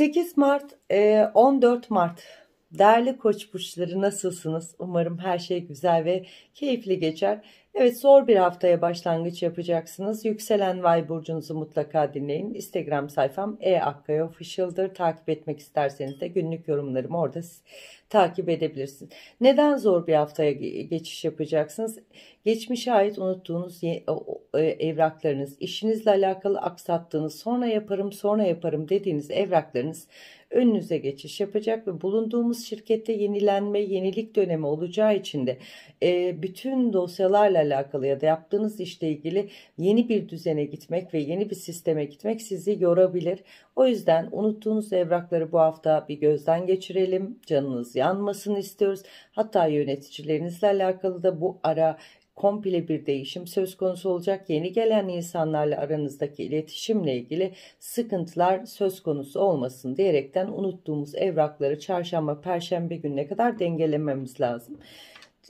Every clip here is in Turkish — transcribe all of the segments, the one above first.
8 Mart, 14 e, Mart. Değerli koç burçları nasılsınız? Umarım her şey güzel ve keyifli geçer. Evet zor bir haftaya başlangıç yapacaksınız. Yükselen Vay burcunuzu mutlaka dinleyin. Instagram sayfam e official'dır. Takip etmek isterseniz de günlük yorumlarımı orada takip edebilirsiniz. Neden zor bir haftaya geçiş yapacaksınız? Geçmişe ait unuttuğunuz e, evraklarınız, işinizle alakalı aksattığınız, sonra yaparım, sonra yaparım dediğiniz evraklarınız önünüze geçiş yapacak ve bulunduğumuz şirkette yenilenme, yenilik dönemi olacağı için de e, bütün dosyalarla alakalı ya da yaptığınız işle ilgili yeni bir düzene gitmek ve yeni bir sisteme gitmek sizi yorabilir. O yüzden unuttuğunuz evrakları bu hafta bir gözden geçirelim. Canınız yanmasın istiyoruz. Hatta yöneticilerinizle alakalı da bu ara komple bir değişim söz konusu olacak. Yeni gelen insanlarla aranızdaki iletişimle ilgili sıkıntılar söz konusu olmasın diyerekten unuttuğumuz evrakları çarşamba, perşembe gününe kadar dengelememiz lazım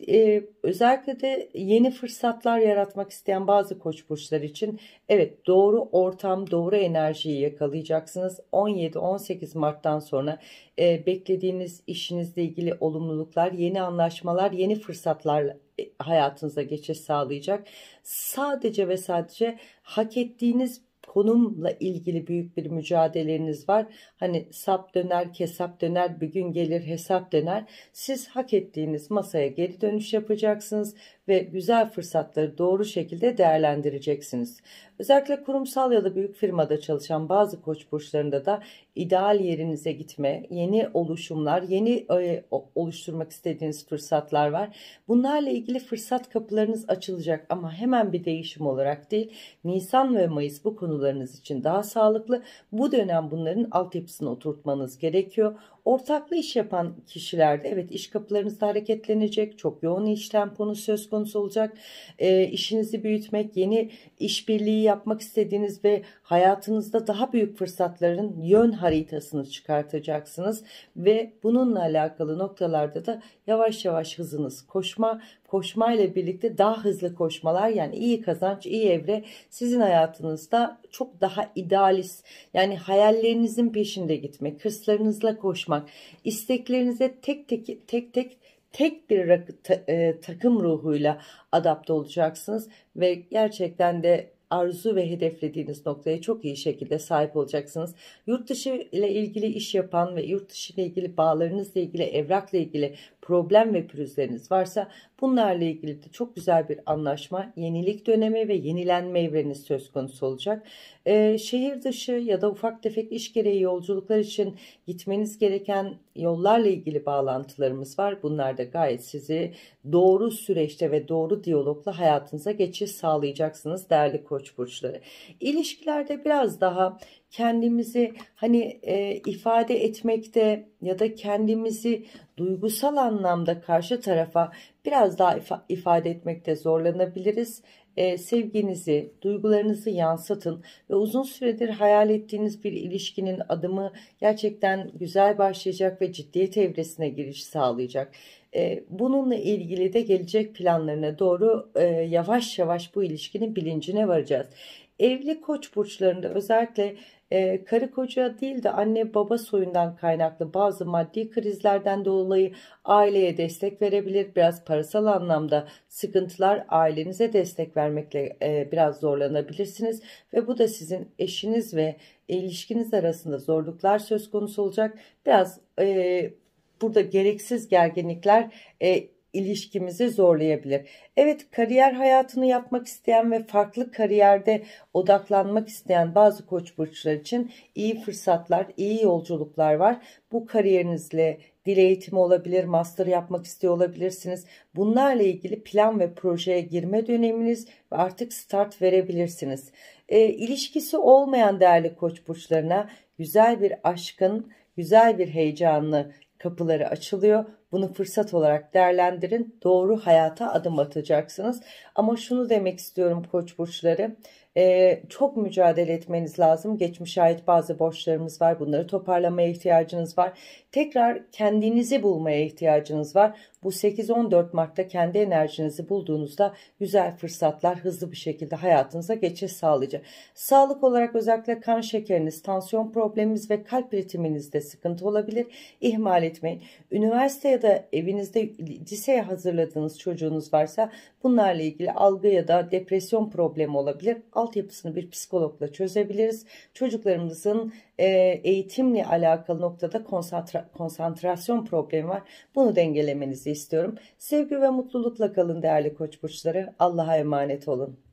e, özellikle de yeni fırsatlar yaratmak isteyen bazı koç burçları için evet doğru ortam doğru enerjiyi yakalayacaksınız 17-18 Mart'tan sonra e, beklediğiniz işinizle ilgili olumluluklar yeni anlaşmalar yeni fırsatlar e, hayatınıza geçiş sağlayacak sadece ve sadece hak ettiğiniz konumla ilgili büyük bir mücadeleniz var. Hani sap döner, kesap döner, bir gün gelir hesap döner. Siz hak ettiğiniz masaya geri dönüş yapacaksınız ve güzel fırsatları doğru şekilde değerlendireceksiniz. Özellikle kurumsal ya da büyük firmada çalışan bazı koç burçlarında da ideal yerinize gitme, yeni oluşumlar, yeni e, oluşturmak istediğiniz fırsatlar var. Bunlarla ilgili fırsat kapılarınız açılacak ama hemen bir değişim olarak değil. Nisan ve Mayıs bu konularınız için daha sağlıklı. Bu dönem bunların altyapısını oturtmanız gerekiyor. Ortaklı iş yapan kişilerde evet iş kapılarınızda hareketlenecek, çok yoğun iş temponu söz konusu olacak. E, işinizi büyütmek, yeni işbirliği yapmak istediğiniz ve hayatınızda daha büyük fırsatların yön haritasını çıkartacaksınız ve bununla alakalı noktalarda da yavaş yavaş hızınız koşma koşma ile birlikte daha hızlı koşmalar yani iyi kazanç iyi evre sizin hayatınızda çok daha idealist yani hayallerinizin peşinde gitmek hırslarınızla koşmak isteklerinize tek tek tek tek tek bir e, takım ruhuyla adapte olacaksınız ve gerçekten de arzu ve hedeflediğiniz noktaya çok iyi şekilde sahip olacaksınız. Yurt dışı ile ilgili iş yapan ve yurt dışı ile ilgili bağlarınızla ilgili evrakla ilgili problem ve pürüzleriniz varsa bunlarla ilgili de çok güzel bir anlaşma, yenilik dönemi ve yenilenme evreniz söz konusu olacak. Ee, şehir dışı ya da ufak tefek iş gereği yolculuklar için gitmeniz gereken yollarla ilgili bağlantılarımız var. Bunlar da gayet sizi doğru süreçte ve doğru diyalogla hayatınıza geçiş sağlayacaksınız değerli koç burçları. İlişkilerde biraz daha kendimizi hani e, ifade etmekte ya da kendimizi duygusal anlamda karşı tarafa biraz daha ifa ifade etmekte zorlanabiliriz. E, sevginizi, duygularınızı yansıtın ve uzun süredir hayal ettiğiniz bir ilişkinin adımı gerçekten güzel başlayacak ve ciddiyet evresine giriş sağlayacak. E, bununla ilgili de gelecek planlarına doğru e, yavaş yavaş bu ilişkinin bilincine varacağız. Evli koç burçlarında özellikle e, karı koca değil de anne baba soyundan kaynaklı bazı maddi krizlerden dolayı aileye destek verebilir. Biraz parasal anlamda sıkıntılar ailenize destek vermekle e, biraz zorlanabilirsiniz ve bu da sizin eşiniz ve ilişkiniz arasında zorluklar söz konusu olacak. Biraz e, burada gereksiz gerginlikler e, ilişkimizi zorlayabilir. Evet kariyer hayatını yapmak isteyen ve farklı kariyerde odaklanmak isteyen bazı koç burçlar için iyi fırsatlar, iyi yolculuklar var. Bu kariyerinizle dil eğitimi olabilir, master yapmak istiyor olabilirsiniz. Bunlarla ilgili plan ve projeye girme döneminiz ve artık start verebilirsiniz. E, ilişkisi olmayan değerli koç burçlarına güzel bir aşkın, güzel bir heyecanlı kapıları açılıyor. Bunu fırsat olarak değerlendirin. Doğru hayata adım atacaksınız. Ama şunu demek istiyorum koç burçları e, çok mücadele etmeniz lazım. Geçmişe ait bazı borçlarımız var. Bunları toparlamaya ihtiyacınız var. Tekrar kendinizi bulmaya ihtiyacınız var. Bu 8-14 Mart'ta kendi enerjinizi bulduğunuzda güzel fırsatlar hızlı bir şekilde hayatınıza geçiş sağlayacak. Sağlık olarak özellikle kan şekeriniz, tansiyon probleminiz ve kalp ritminizde sıkıntı olabilir. İhmal etmeyin. Üniversite ya da evinizde liseye hazırladığınız çocuğunuz varsa bunlarla ilgili algı ya da depresyon problemi olabilir altyapısını bir psikologla çözebiliriz. Çocuklarımızın e, eğitimle alakalı noktada konsantra konsantrasyon problemi var. Bunu dengelemenizi istiyorum. Sevgi ve mutlulukla kalın değerli koç burçları. Allah'a emanet olun.